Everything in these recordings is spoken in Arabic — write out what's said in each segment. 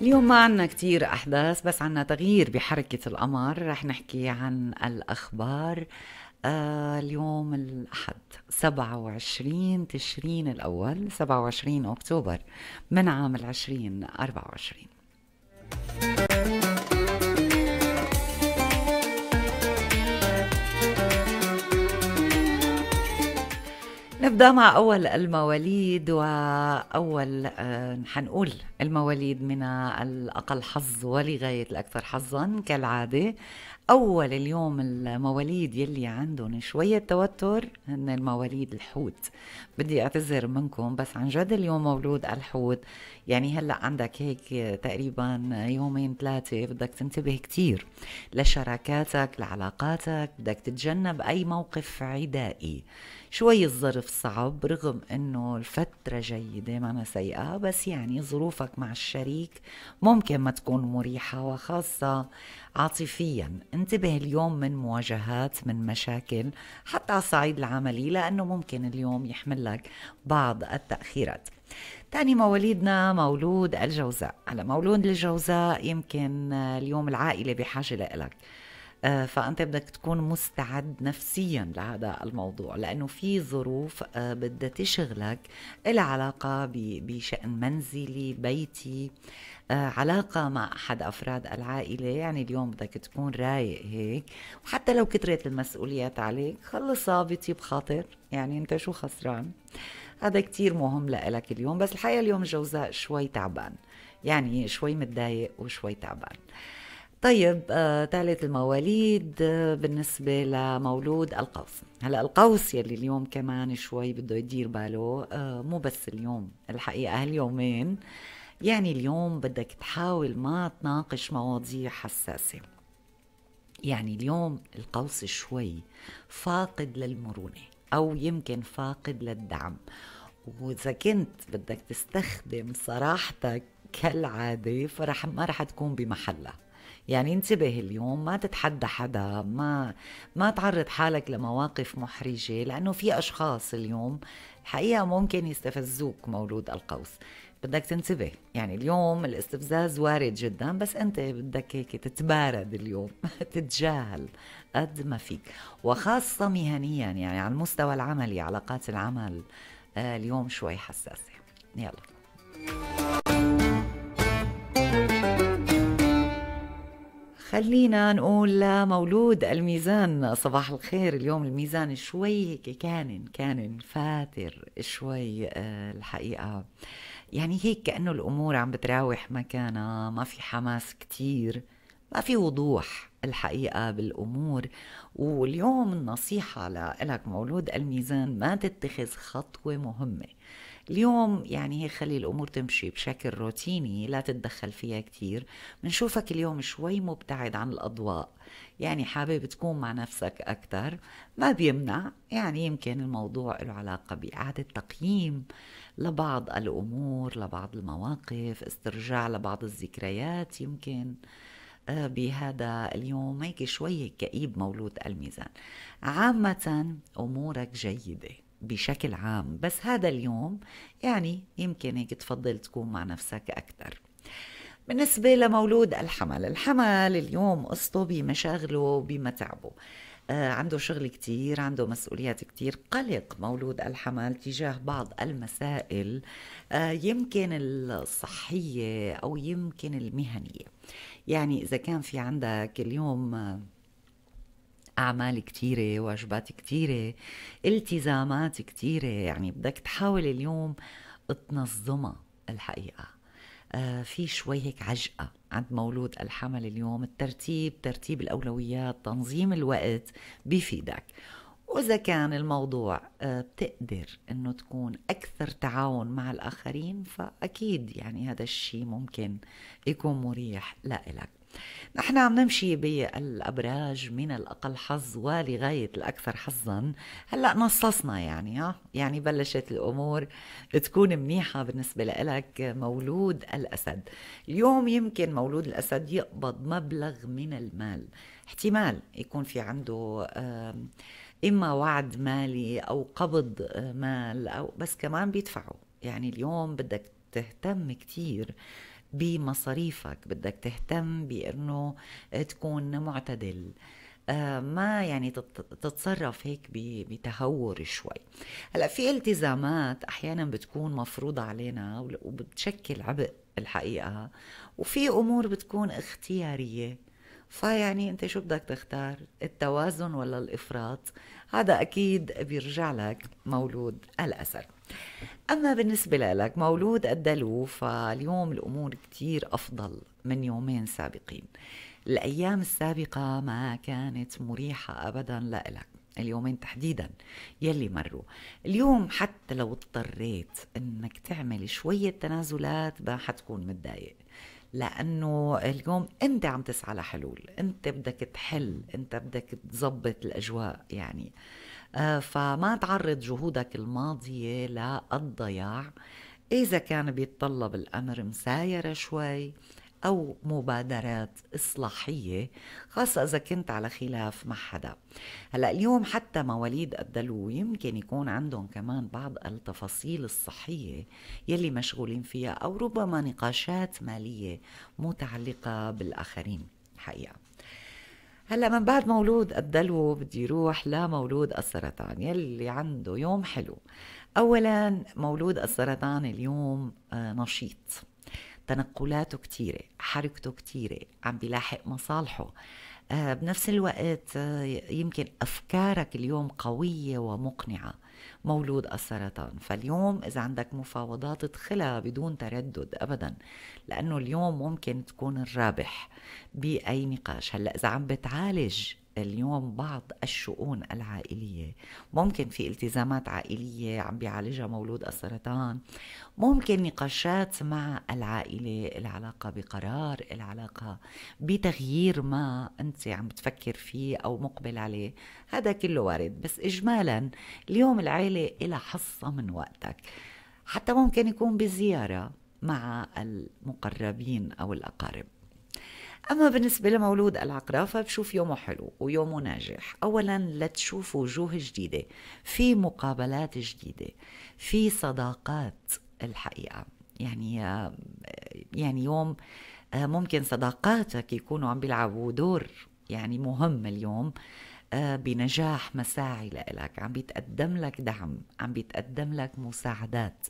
اليوم ما عنا كتير أحداث بس عنا تغيير بحركة القمر رح نحكي عن الأخبار آه اليوم الأحد 27 تشرين الأول 27 أكتوبر من عام 2024 نبدا مع اول المواليد واول آه، حنقول المواليد من الاقل حظ ولغايه الاكثر حظا كالعاده اول اليوم المواليد يلي عندهم شويه توتر هن المواليد الحوت بدي اعتذر منكم بس عن جد اليوم مولود الحوت يعني هلا عندك هيك تقريبا يومين ثلاثه بدك تنتبه كثير لشراكاتك لعلاقاتك بدك تتجنب اي موقف عدائي شوي الظرف صعب رغم انه الفترة جيدة ما أنا سيئة بس يعني ظروفك مع الشريك ممكن ما تكون مريحة وخاصة عاطفيا انتبه اليوم من مواجهات من مشاكل حتى على الصعيد العملي لأنه ممكن اليوم يحمل لك بعض التأخيرات تاني مواليدنا مولود الجوزاء على مولود الجوزاء يمكن اليوم العائلة بحاجة لك آه، فأنت بدك تكون مستعد نفسيا لهذا الموضوع لأنه في ظروف آه، بدها تشغلك علاقه بشأن منزلي بيتي آه، علاقة مع أحد أفراد العائلة يعني اليوم بدك تكون رايق هيك وحتى لو كترت المسؤوليات عليك خلصها بطيب خاطر يعني أنت شو خسران هذا كتير مهم لإلك اليوم بس الحقيقة اليوم الجوزاء شوي تعبان يعني شوي متضايق وشوي تعبان طيب ثالث آه، المواليد آه، بالنسبة لمولود القوس هلا القوس يلي اليوم كمان شوي بده يدير باله آه، مو بس اليوم الحقيقة هاليومين يعني اليوم بدك تحاول ما تناقش مواضيع حساسة يعني اليوم القوس شوي فاقد للمرونة أو يمكن فاقد للدعم وإذا كنت بدك تستخدم صراحتك كالعادة فرح ما رح تكون بمحلها يعني انتبه اليوم ما تتحدى حدا ما ما تعرض حالك لمواقف محرجة لأنه في أشخاص اليوم الحقيقة ممكن يستفزوك مولود القوس بدك تنتبه يعني اليوم الاستفزاز وارد جدا بس انت بدك هيك تتبارد اليوم تتجاهل قد ما فيك وخاصة مهنيا يعني على المستوى العملي علاقات العمل آه، اليوم شوي حساسة يلا خلينا نقول لمولود الميزان صباح الخير اليوم الميزان شوي هيك كان كان فاتر شوي آه، الحقيقة يعني هيك كأنه الأمور عم بتراوح مكانها ما في حماس كتير ما في وضوح الحقيقة بالأمور واليوم النصيحة لك مولود الميزان ما تتخذ خطوة مهمة اليوم يعني هي خلي الامور تمشي بشكل روتيني لا تتدخل فيها كثير بنشوفك اليوم شوي مبتعد عن الاضواء يعني حابب تكون مع نفسك اكثر ما بيمنع يعني يمكن الموضوع له علاقه باعاده تقييم لبعض الامور لبعض المواقف استرجاع لبعض الذكريات يمكن آه، بهذا اليوم هيك شوي كئيب مولود الميزان عامة أمورك جيدة بشكل عام بس هذا اليوم يعني يمكن هيك تفضل تكون مع نفسك أكثر بالنسبة لمولود الحمل الحمل اليوم قصته بمشاغله بمتعبه آه، عنده شغل كتير عنده مسؤوليات كتير قلق مولود الحمل تجاه بعض المسائل آه، يمكن الصحية أو يمكن المهنية يعني إذا كان في عندك اليوم آه، أعمال كتيرة واجبات كتيرة التزامات كتيرة يعني بدك تحاول اليوم تنظمها الحقيقة آه في شوي هيك عجقة عند مولود الحمل اليوم الترتيب ترتيب الأولويات تنظيم الوقت بيفيدك وإذا كان الموضوع آه، بتقدر إنه تكون أكثر تعاون مع الآخرين فأكيد يعني هذا الشيء ممكن يكون مريح لإلك نحن عم نمشي بالابراج من الاقل حظ ولغايه الاكثر حظا هلا نصصنا يعني ها يعني بلشت الامور تكون منيحه بالنسبه لك مولود الاسد اليوم يمكن مولود الاسد يقبض مبلغ من المال احتمال يكون في عنده اما وعد مالي او قبض آه، مال او بس كمان بيدفعوا يعني اليوم بدك تهتم كثير بمصاريفك بدك تهتم بأنه تكون معتدل آه، ما يعني تتصرف هيك بتهور شوي هلا في التزامات احيانا بتكون مفروضه علينا وبتشكل عبء الحقيقه وفي امور بتكون اختياريه فيعني انت شو بدك تختار التوازن ولا الافراط هذا اكيد بيرجع لك مولود الاسد اما بالنسبه لك مولود الدلو فاليوم الامور كتير افضل من يومين سابقين الايام السابقه ما كانت مريحه ابدا لك اليومين تحديدا يلي مروا اليوم حتى لو اضطريت انك تعمل شوية تنازلات ما حتكون متضايق لانه اليوم انت عم تسعى لحلول انت بدك تحل انت بدك تظبط الاجواء يعني آه، فما تعرض جهودك الماضيه للضياع اذا كان بيتطلب الامر مسايره شوي أو مبادرات إصلاحية خاصة إذا كنت على خلاف مع حدا هلأ اليوم حتى مواليد الدلو يمكن يكون عندهم كمان بعض التفاصيل الصحية يلي مشغولين فيها أو ربما نقاشات مالية متعلقة بالآخرين حقيقة هلا من بعد مولود الدلو بدي يروح لمولود السرطان يلي عنده يوم حلو اولا مولود السرطان اليوم آه، نشيط تنقلاته كتيرة حركته كتيرة عم بيلاحق مصالحه آه، بنفس الوقت آه، يمكن أفكارك اليوم قوية ومقنعة مولود السرطان فاليوم إذا عندك مفاوضات ادخلها بدون تردد أبدا لأنه اليوم ممكن تكون الرابح بأي نقاش هلأ إذا عم بتعالج اليوم بعض الشؤون العائلية ممكن في التزامات عائلية عم بيعالجها مولود السرطان ممكن نقاشات مع العائلة العلاقة بقرار العلاقة بتغيير ما أنت عم بتفكر فيه أو مقبل عليه هذا كله وارد بس إجمالا اليوم العائلة إلى حصة من وقتك حتى ممكن يكون بزيارة مع المقربين أو الأقارب أما بالنسبة لمولود العقرب فبشوف يومه حلو ويومه ناجح أولا لتشوف وجوه جديدة في مقابلات جديدة في صداقات الحقيقة يعني يعني يوم ممكن صداقاتك يكونوا عم بيلعبوا دور يعني مهم اليوم بنجاح مساعي لإلك عم بيتقدم لك دعم عم بيتقدم لك مساعدات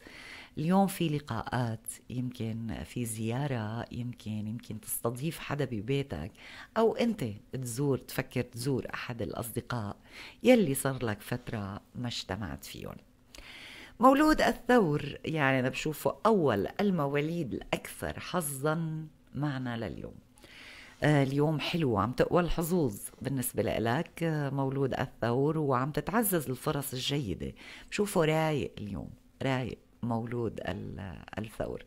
اليوم في لقاءات يمكن في زيارة يمكن يمكن تستضيف حدا ببيتك أو أنت تزور تفكر تزور أحد الأصدقاء يلي صار لك فترة ما اجتمعت فيهم مولود الثور يعني أنا بشوفه أول المواليد الأكثر حظا معنا لليوم آه، اليوم حلو عم تقوى الحظوظ بالنسبة لإلك آه، مولود الثور وعم تتعزز الفرص الجيدة بشوفه رايق اليوم رايق مولود الثور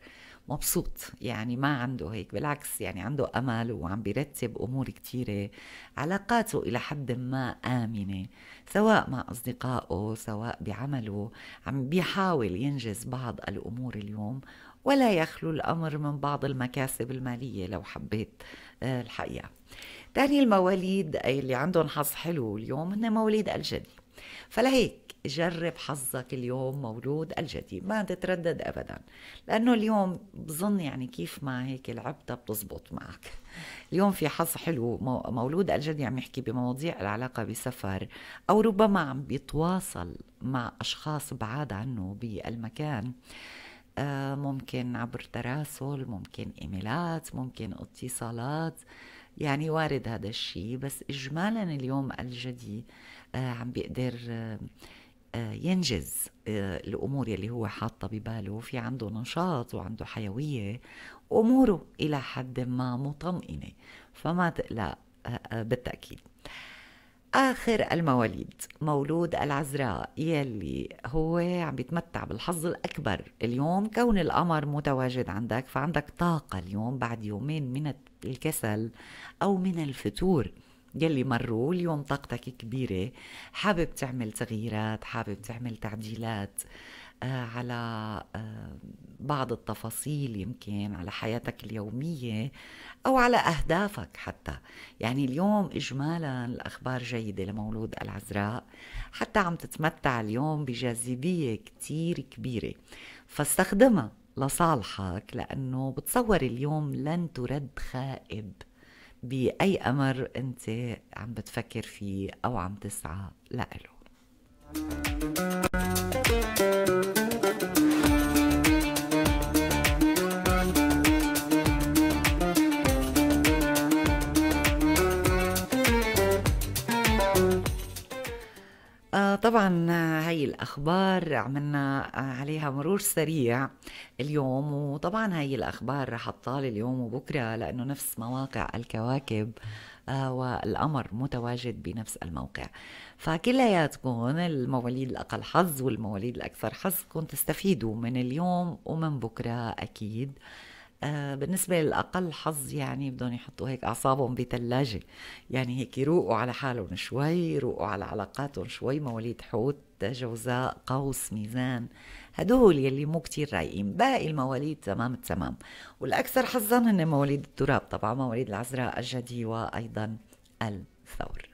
مبسوط يعني ما عنده هيك بالعكس يعني عنده أمل وعم بيرتب أمور كتيرة علاقاته إلى حد ما آمنة سواء مع أصدقائه سواء بعمله عم بيحاول ينجز بعض الأمور اليوم ولا يخلو الأمر من بعض المكاسب المالية لو حبيت آه، الحقيقة تاني المواليد اللي عندهم حظ حلو اليوم هن مواليد الجدي فلهيك جرب حظك اليوم مولود الجديد ما تتردد ابدا لانه اليوم بظن يعني كيف ما هيك لعبتها بتزبط معك اليوم في حظ حلو مولود الجدي عم يحكي بمواضيع العلاقة بسفر أو ربما عم بيتواصل مع أشخاص بعاد عنه بالمكان آه، ممكن عبر تراسل ممكن إيميلات ممكن اتصالات يعني وارد هذا الشيء بس إجمالا اليوم الجدي آه، عم بيقدر آه، ينجز آه، الامور يلي هو حاطه بباله في عنده نشاط وعنده حيويه اموره الى حد ما مطمئنه فما تقلق آه، آه، بالتاكيد آخر المواليد مولود العذراء يلي هو عم بيتمتع بالحظ الأكبر اليوم كون القمر متواجد عندك فعندك طاقة اليوم بعد يومين من الكسل أو من الفتور يلي مروا اليوم طاقتك كبيرة حابب تعمل تغييرات حابب تعمل تعديلات آه، على آه، بعض التفاصيل يمكن على حياتك اليومية أو على أهدافك حتى يعني اليوم إجمالا الأخبار جيدة لمولود العذراء حتى عم تتمتع اليوم بجاذبية كتير كبيرة فاستخدمها لصالحك لأنه بتصور اليوم لن ترد خائب بأي أمر أنت عم بتفكر فيه أو عم تسعى لإله الأخبار عملنا آه، عليها مرور سريع اليوم وطبعا هاي الأخبار رح تطال اليوم وبكرة لأنه نفس مواقع الكواكب آه، والأمر متواجد بنفس الموقع فكلياتكم المواليد الأقل حظ والمواليد الأكثر حظ كنت تستفيدوا من اليوم ومن بكرة أكيد آه، بالنسبة للأقل حظ يعني بدهم يحطوا هيك أعصابهم بثلاجة يعني هيك يروقوا على حالهم شوي يروقوا على علاقاتهم شوي مواليد حوت جوزاء قوس ميزان هدول يلي مو كتير رايقين باقي المواليد تمام تمام والأكثر حظا هن مواليد التراب طبعا مواليد العذراء الجدي وأيضا الثور